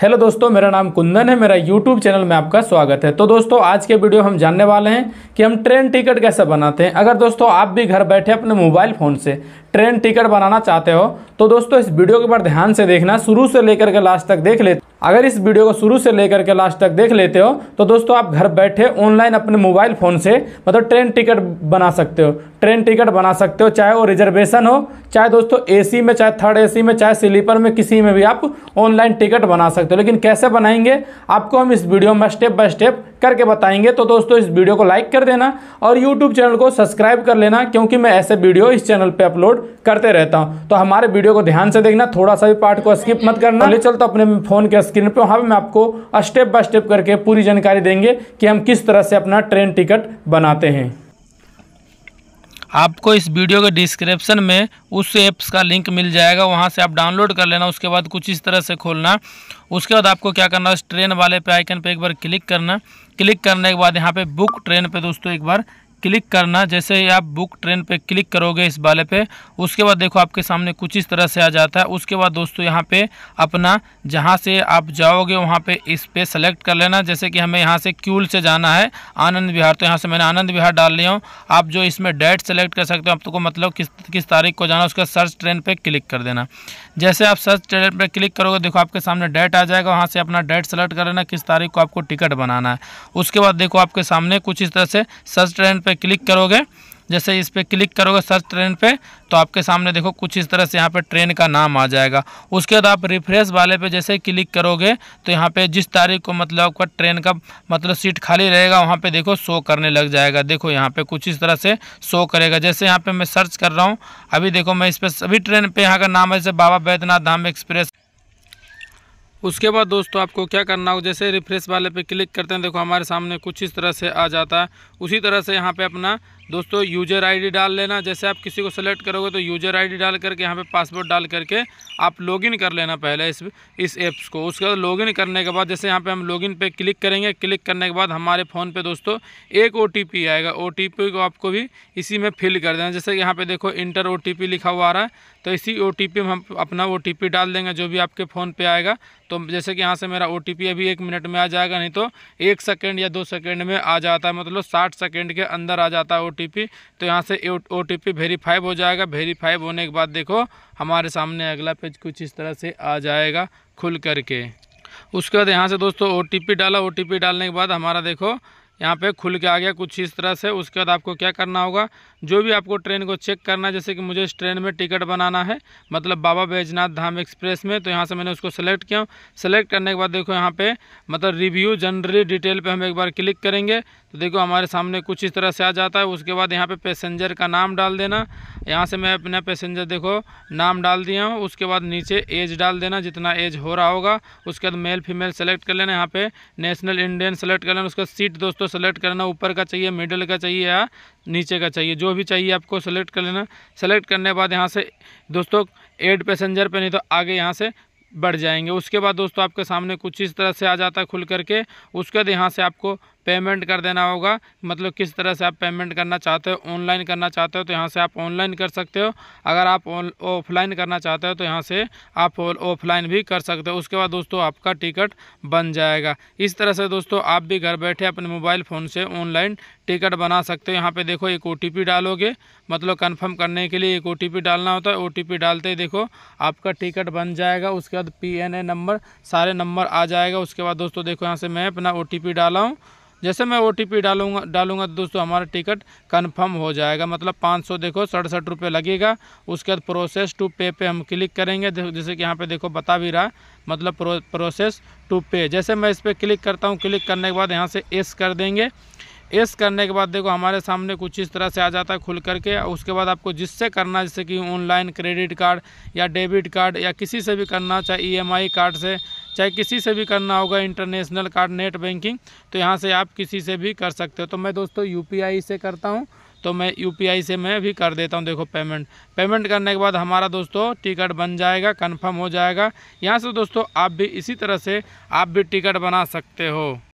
hello दोस्तों मेरा नाम कुंदन है मेरा यूट्यूब चैनल में आपका स्वागत है तो दोस्तों आज के वीडियो हम जानने वाले हैं कि हम ट्रेन टिकट कैसे बनाते हैं अगर दोस्तों आप भी घर बैठे अपने मोबाइल फ़ोन से ट्रेन टिकट बनाना चाहते हो तो दोस्तों इस वीडियो के ऊपर ध्यान से देखना शुरू से लेकर के लास्ट तक देख ले अगर इस वीडियो को शुरू से लेकर के लास्ट तक देख लेते हो तो दोस्तों आप घर बैठे ऑनलाइन अपने मोबाइल फ़ोन से मतलब ट्रेन टिकट बना सकते हो ट्रेन टिकट बना सकते हो चाहे वो रिजर्वेशन हो चाहे दोस्तों एसी में चाहे थर्ड एसी में चाहे स्लीपर में किसी में भी आप ऑनलाइन टिकट बना सकते हो लेकिन कैसे बनाएंगे आपको हम इस वीडियो में स्टेप बाय स्टेप करके बताएंगे तो दोस्तों इस वीडियो को लाइक कर देना और यूट्यूब चैनल को सब्सक्राइब कर लेना क्योंकि मैं ऐसे वीडियो इस चैनल पर अपलोड करते रहता हूँ तो हमारे वीडियो को ध्यान से देखना थोड़ा सा भी पार्ट को स्किप मत करना ले चलता तो अपने फ़ोन के स्क्रीन पर वहाँ पर मैं आपको स्टेप बाय स्टेप करके पूरी जानकारी देंगे कि हम किस तरह से अपना ट्रेन टिकट बनाते हैं आपको इस वीडियो के डिस्क्रिप्शन में उस एप्स का लिंक मिल जाएगा वहाँ से आप डाउनलोड कर लेना उसके बाद कुछ इस तरह से खोलना उसके बाद आपको क्या करना है ट्रेन वाले पे आइकन पे एक बार क्लिक करना क्लिक करने के बाद यहाँ पे बुक ट्रेन पे दोस्तों एक बार क्लिक करना जैसे ही आप बुक ट्रेन पे क्लिक करोगे इस वाले पे उसके बाद देखो आपके सामने कुछ इस तरह से आ जाता है उसके बाद दोस्तों यहाँ पे अपना जहाँ से आप जाओगे वहाँ पे इस पे सेलेक्ट कर लेना जैसे कि हमें यहाँ से क्यूल से जाना है आनंद विहार तो यहाँ से मैंने आनंद विहार डाल लिया हूँ आप जो इसमें डेट सेलेक्ट कर सकते हो आपको मतलब किस किस तारीख को जाना उसका सर्च ट्रेन पर क्लिक कर देना जैसे आप सर्च ट्रेन पर क्लिक करोगे देखो आपके सामने डेट आ जाएगा वहाँ से अपना डेट सेलेक्ट कर लेना किस तारीख को आपको टिकट बनाना है उसके बाद देखो आपके सामने कुछ इस तरह से सर्च ट्रेन पे क्लिक करोगे जैसे इस पर क्लिक करोगे सर्च ट्रेन पे तो आपके सामने देखो कुछ इस तरह से यहाँ पे ट्रेन का नाम आ जाएगा उसके बाद आप रिफ्रेश वाले पे जैसे क्लिक करोगे तो यहाँ पे जिस तारीख को मतलब आपका ट्रेन का मतलब सीट खाली रहेगा वहाँ पे देखो शो करने लग जाएगा देखो यहाँ पे कुछ इस तरह से शो करेगा जैसे यहाँ पे मैं सर्च कर रहा हूँ अभी देखो मैं इस पर सभी ट्रेन पर यहाँ का नाम है जैसे बाबा बैद्यनाथ धाम एक्सप्रेस उसके बाद दोस्तों आपको क्या करना हो जैसे रिफ्रेश वाले पे क्लिक करते हैं देखो हमारे सामने कुछ इस तरह से आ जाता है उसी तरह से यहाँ पे अपना दोस्तों यूजर आईडी डाल लेना जैसे आप किसी को सेलेक्ट करोगे तो यूजर आईडी डाल करके यहाँ पे पासवर्ड डाल करके आप लॉगिन कर लेना पहले इस इस ऐप्स को उसके बाद लॉगिन करने के बाद जैसे यहाँ पे हम लॉगिन पे क्लिक करेंगे क्लिक करने के बाद हमारे फ़ोन पे दोस्तों एक ओ आएगा ओ को आपको भी इसी में फिल कर देना जैसे यहाँ पर देखो इंटर ओ लिखा हुआ आ रहा है तो इसी ओ में हम अपना ओ डाल देंगे जो भी आपके फ़ोन पर आएगा तो जैसे कि यहाँ से मेरा ओ अभी एक मिनट में आ जाएगा नहीं तो एक सेकेंड या दो सेकेंड में आ जाता है मतलब साठ सेकेंड के अंदर आ जाता है ओ तो यहाँ से ओ टी वेरीफाइव हो जाएगा वेरीफाइव होने के बाद देखो हमारे सामने अगला पेज कुछ इस तरह से आ जाएगा खुल करके उसके बाद यहाँ से दोस्तों ओ डाला ओ डालने के बाद हमारा देखो यहाँ पे खुल के आ गया कुछ इस तरह से उसके बाद आपको क्या करना होगा जो भी आपको ट्रेन को चेक करना है जैसे कि मुझे इस ट्रेन में टिकट बनाना है मतलब बाबा बैजनाथ धाम एक्सप्रेस में तो यहाँ से मैंने उसको सेलेक्ट किया सेलेक्ट करने के बाद देखो यहाँ पे मतलब रिव्यू जनरली डिटेल पर हम एक बार क्लिक करेंगे तो देखो हमारे सामने कुछ इस तरह से आ जाता है उसके बाद यहाँ पर पैसेंजर का नाम डाल देना यहाँ से मैं अपना पैसेंजर देखो नाम डाल दिया हूँ उसके बाद नीचे एज डाल देना जितना एज हो रहा होगा उसके बाद मेल फीमेल सेलेक्ट कर लेना यहाँ पर नेशनल इंडियन सेलेक्ट कर लेना उसके सीट दोस्तों सेलेक्ट तो करना ऊपर का चाहिए मिडल का चाहिए या नीचे का चाहिए जो भी चाहिए आपको सेलेक्ट कर लेना सेलेक्ट करने के बाद यहाँ से दोस्तों एड पैसेंजर पर नहीं तो आगे यहाँ से बढ़ जाएंगे उसके बाद दोस्तों आपके सामने कुछ इस तरह से आ जाता है खुल करके उसके बाद यहाँ से आपको पेमेंट कर देना होगा मतलब किस तरह से आप पेमेंट करना चाहते हो ऑनलाइन करना चाहते हो तो यहाँ से आप ऑनलाइन कर सकते हो अगर आप ऑफलाइन करना चाहते हो तो यहाँ से आप ऑफलाइन भी कर सकते हो उसके बाद दोस्तों आपका टिकट बन जाएगा इस तरह से दोस्तों आप भी घर बैठे अपने मोबाइल फ़ोन से ऑनलाइन टिकट बना सकते हो यहाँ पे देखो एक ओ डालोगे मतलब कंफर्म करने के लिए एक ओ डालना होता है ओ डालते ही देखो आपका टिकट बन जाएगा उसके बाद पी नंबर सारे नंबर आ जाएगा उसके बाद दोस्तों देखो यहाँ से मैं अपना ओ डाला हूँ जैसे मैं ओ टी पी डालूंगा डालूंगा तो दोस्तों हमारा टिकट कन्फर्म हो जाएगा मतलब पाँच सौ देखो सड़सठ रुपये लगेगा उसके बाद प्रोसेस टू पे पे हम क्लिक करेंगे जैसे कि यहाँ पे देखो बता भी रहा मतलब प्रो, प्रोसेस टू पे जैसे मैं इस पर क्लिक करता हूँ क्लिक करने के बाद यहाँ से एस कर देंगे एस करने के बाद देखो हमारे सामने कुछ इस तरह से आ जाता है खुल करके उसके बाद आपको जिससे करना जैसे कि ऑनलाइन क्रेडिट कार्ड या डेबिट कार्ड या किसी से भी करना चाहे ईएमआई e कार्ड से चाहे किसी से भी करना होगा इंटरनेशनल कार्ड नेट बैंकिंग तो यहाँ से आप किसी से भी कर सकते हो तो मैं दोस्तों यू से करता हूँ तो मैं यू से मैं भी कर देता हूँ देखो पेमेंट पेमेंट करने के बाद हमारा दोस्तों टिकट बन जाएगा कन्फर्म हो जाएगा यहाँ से दोस्तों आप भी इसी तरह से आप भी टिकट बना सकते हो